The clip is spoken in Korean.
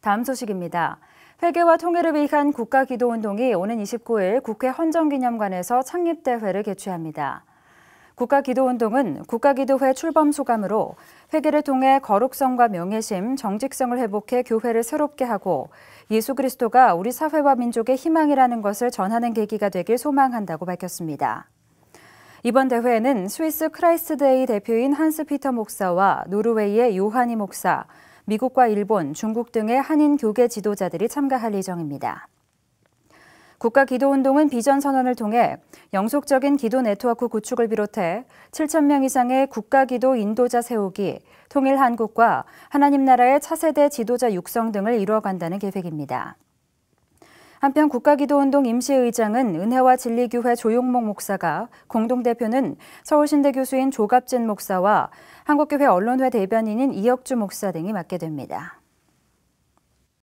다음 소식입니다. 회개와 통일을 위한 국가기도운동이 오는 29일 국회 헌정기념관에서 창립대회를 개최합니다. 국가기도운동은 국가기도회 출범 소감으로 회개를 통해 거룩성과 명예심, 정직성을 회복해 교회를 새롭게 하고 예수 그리스도가 우리 사회와 민족의 희망이라는 것을 전하는 계기가 되길 소망한다고 밝혔습니다. 이번 대회에는 스위스 크라이스데이 대표인 한스 피터 목사와 노르웨이의 요하니 목사, 미국과 일본, 중국 등의 한인 교계 지도자들이 참가할 예정입니다. 국가 기도운동은 비전 선언을 통해 영속적인 기도 네트워크 구축을 비롯해 7천 명 이상의 국가 기도 인도자 세우기, 통일 한국과 하나님 나라의 차세대 지도자 육성 등을 이루어간다는 계획입니다. 한편 국가기도운동 임시의장은 은혜와 진리교회 조용목 목사가 공동대표는 서울신대 교수인 조갑진 목사와 한국교회 언론회 대변인인 이혁주 목사 등이 맡게 됩니다.